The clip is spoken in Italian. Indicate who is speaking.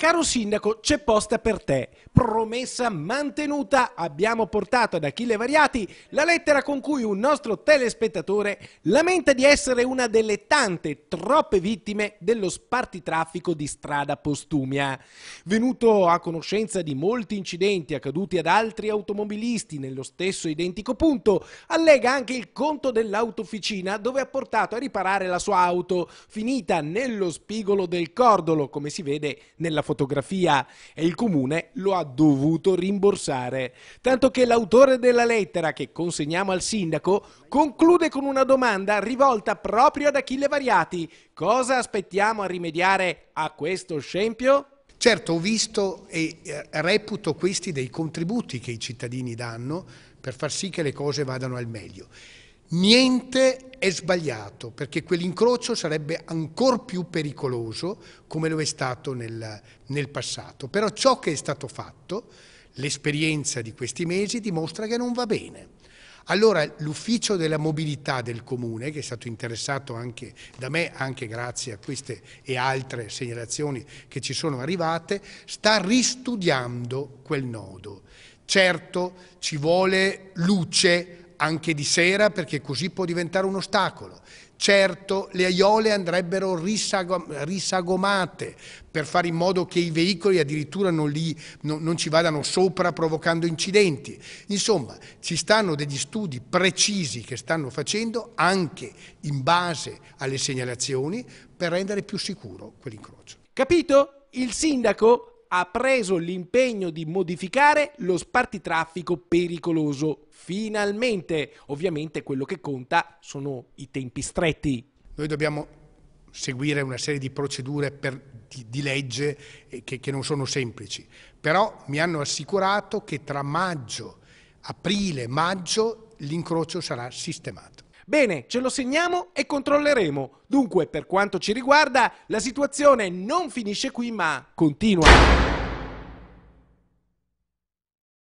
Speaker 1: Caro sindaco, c'è posta per te. Promessa mantenuta, abbiamo portato ad Achille Variati la lettera con cui un nostro telespettatore lamenta di essere una delle tante, troppe vittime dello spartitraffico di strada postumia. Venuto a conoscenza di molti incidenti accaduti ad altri automobilisti nello stesso identico punto, allega anche il conto dell'autofficina dove ha portato a riparare la sua auto, finita nello spigolo del cordolo, come si vede nella fotografia e il comune lo ha dovuto rimborsare. Tanto che l'autore della lettera che consegniamo al sindaco conclude con una domanda rivolta proprio ad Achille Variati. Cosa aspettiamo a rimediare a
Speaker 2: questo scempio? Certo, ho visto e eh, reputo questi dei contributi che i cittadini danno per far sì che le cose vadano al meglio. Niente è sbagliato, perché quell'incrocio sarebbe ancora più pericoloso come lo è stato nel, nel passato. Però ciò che è stato fatto, l'esperienza di questi mesi dimostra che non va bene. Allora l'ufficio della mobilità del comune, che è stato interessato anche da me, anche grazie a queste e altre segnalazioni che ci sono arrivate, sta ristudiando quel nodo. Certo ci vuole luce anche di sera perché così può diventare un ostacolo. Certo le aiole andrebbero risagomate per fare in modo che i veicoli addirittura non, li, no, non, ci vadano sopra provocando incidenti. Insomma, ci stanno degli studi precisi che stanno facendo anche in base alle segnalazioni per rendere più sicuro quell'incrocio.
Speaker 1: Capito? Il sindaco ha preso l'impegno di modificare lo spartitraffico pericoloso. Finalmente, ovviamente quello che conta sono
Speaker 2: i tempi stretti. Noi dobbiamo seguire una serie di procedure per, di, di, legge eh, che, che non sono semplici, però mi hanno assicurato che tra maggio, aprile, maggio l'incrocio sarà sistemato. Bene,
Speaker 1: ce lo segniamo e controlleremo. Dunque, per quanto ci riguarda, la situazione non finisce qui ma continua.